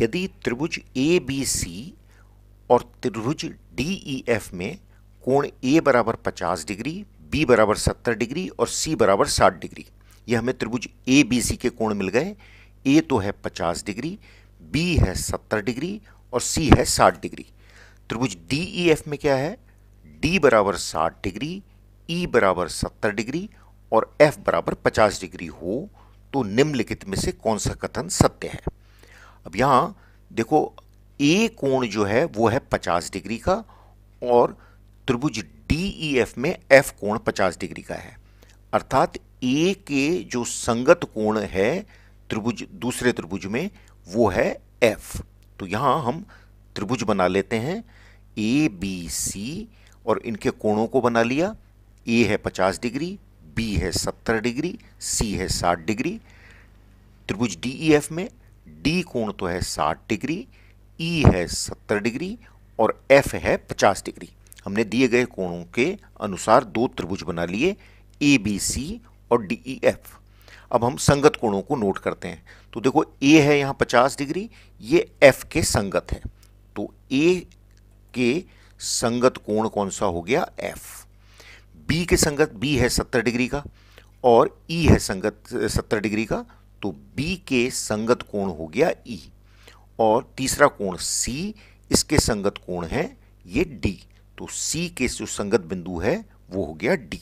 यदि त्रिभुज A B C और त्रिभुज डी ई एफ में कोण ए बराबर पचास डिग्री बी बराबर सत्तर डिग्री और सी बराबर साठ डिग्री ये हमें त्रिभुज ए बी सी के कोण मिल गए ए तो है पचास डिग्री बी है सत्तर डिग्री और सी है साठ डिग्री त्रिभुज डी ई एफ में क्या है डी बराबर साठ डिग्री ई e बराबर सत्तर डिग्री और एफ बराबर पचास डिग्री हो तो निम्नलिखित में से कौन सा कथन सत्य है अब यहाँ देखो ए कोण जो है वो है 50 डिग्री का और त्रिभुज डी ई एफ में एफ कोण 50 डिग्री का है अर्थात ए के जो संगत कोण है त्रिभुज दूसरे त्रिभुज में वो है एफ तो यहाँ हम त्रिभुज बना लेते हैं ए बी सी और इनके कोणों को बना लिया ए है 50 डिग्री बी है 70 डिग्री सी है 60 डिग्री त्रिभुज डी ई एफ में डी कोण तो है 60 डिग्री ई e है 70 डिग्री और एफ है 50 डिग्री हमने दिए गए कोणों के अनुसार दो त्रिभुज बना लिए ए बी सी और डी ई एफ अब हम संगत कोणों को नोट करते हैं तो देखो ए है यहाँ 50 डिग्री ये एफ के संगत है तो ए के संगत कोण कौन सा हो गया एफ बी के संगत बी है 70 डिग्री का और ई e है संगत 70 डिग्री का तो बी के संगत कोण हो गया ई e और तीसरा कोण सी इसके संगत कोण है ये डी तो सी के जो संगत बिंदु है वो हो गया डी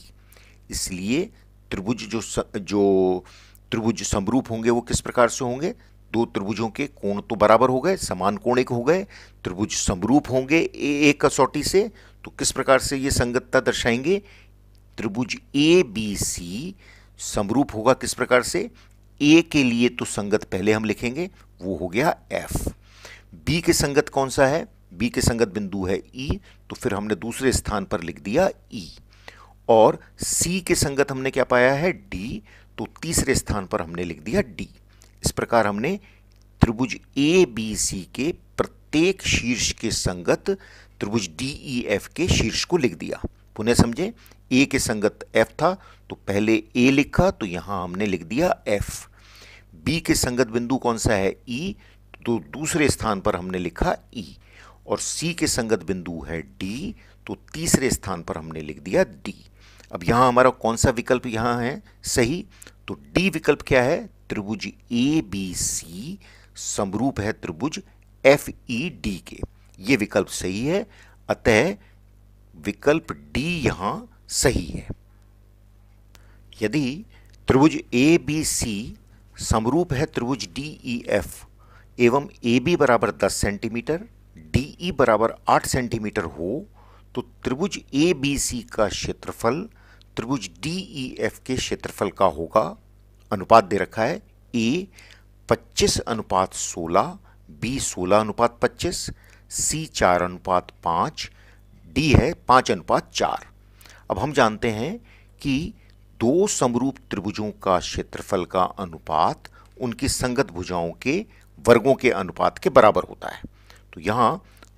इसलिए त्रिभुज जो स, जो त्रिभुज समरूप होंगे वो किस प्रकार से होंगे दो त्रिभुजों के कोण तो बराबर हो गए समान कोण एक हो गए त्रिभुज समरूप होंगे ए एक कसौटी से तो किस प्रकार से ये संगतता दर्शाएंगे त्रिभुज ए बी सी समरूप होगा किस प्रकार से ए के लिए तो संगत पहले हम लिखेंगे वो हो गया एफ बी के संगत कौन सा है बी के संगत बिंदु है ई e, तो फिर हमने दूसरे स्थान पर लिख दिया ई e. और सी के संगत हमने क्या पाया है डी तो तीसरे स्थान पर हमने लिख दिया डी इस प्रकार हमने त्रिभुज ए बी सी के प्रत्येक शीर्ष के संगत त्रिभुज डी ई एफ के शीर्ष को लिख दिया पुनः समझे ए के संगत एफ था तो पहले ए लिखा तो यहां हमने लिख दिया एफ बी के संगत बिंदु कौन सा है ई e, तो दूसरे स्थान पर हमने लिखा ई e। और सी के संगत बिंदु है डी तो तीसरे स्थान पर हमने लिख दिया डी अब यहां हमारा कौन सा विकल्प यहां है सही तो डी विकल्प क्या है त्रिभुज ए बी सी समरूप है त्रिभुज एफ ई डी के ये विकल्प सही है अतः विकल्प डी यहां सही है यदि त्रिभुज ए बी सी समरूप है त्रिभुज डी ई एफ एवं ए बी बराबर दस सेंटीमीटर डी ई e बराबर आठ सेंटीमीटर हो तो त्रिभुज ए बी सी का क्षेत्रफल त्रिभुज डी ई एफ के क्षेत्रफल का होगा अनुपात दे रखा है ए 25 अनुपात 16 बी 16 अनुपात 25 सी 4 अनुपात 5 डी है पांच अनुपात चार अब हम जानते हैं कि दो समरूप त्रिभुजों का क्षेत्रफल का अनुपात उनकी संगत भुजाओं के वर्गों के अनुपात के बराबर होता है तो यहां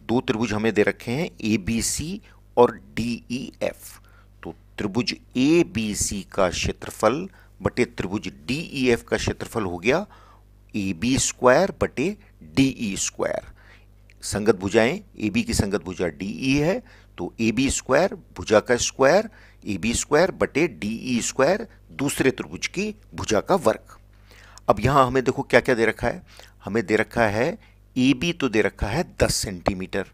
दो त्रिभुज हमें दे रखे हैं ए बी सी और डी ई एफ तो त्रिभुज ए बी सी का क्षेत्रफल बटे त्रिभुज डी ई एफ का क्षेत्रफल हो गया ए बी स्क्वायर बटे डी ई स्क्वायर संगत भुजाएं ए बी की संगत भुजा डी ई है तो ए बी स्क्वायर भुजा का स्क्वायर ए बी स्क्वायर बटे डी ई स्क्वायर दूसरे त्रिभुज की भुजा का वर्ग अब यहाँ हमें देखो क्या क्या दे रखा है हमें दे रखा है ए बी तो दे रखा है दस सेंटीमीटर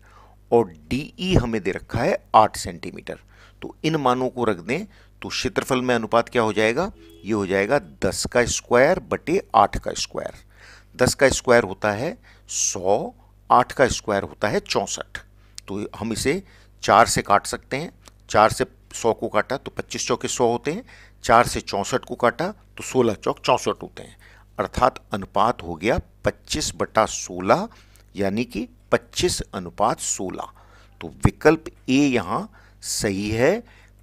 और डी ई e हमें दे रखा है आठ सेंटीमीटर तो इन मानों को रख दें तो क्षेत्रफल में अनुपात क्या हो जाएगा ये हो जाएगा दस का स्क्वायर बटे आठ का स्क्वायर दस का स्क्वायर होता है सौ आठ का स्क्वायर होता है चौंसठ तो हम इसे चार से काट सकते हैं चार से सौ को काटा तो पच्चीस चौके सौ होते हैं चार से चौंसठ को काटा तो सोलह चौक चौंसठ होते हैं अर्थात अनुपात हो गया पच्चीस बटा सोलह यानी कि पच्चीस अनुपात सोलह तो विकल्प ए यहाँ सही है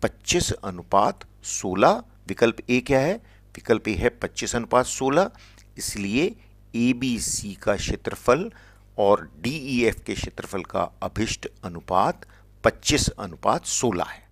पच्चीस अनुपात सोलह विकल्प ए क्या है विकल्प ए है पच्चीस अनुपात सोलह इसलिए ए बी सी का क्षेत्रफल और डी ई एफ के क्षेत्रफल का अभिष्ट अनुपात 25 अनुपात 16 है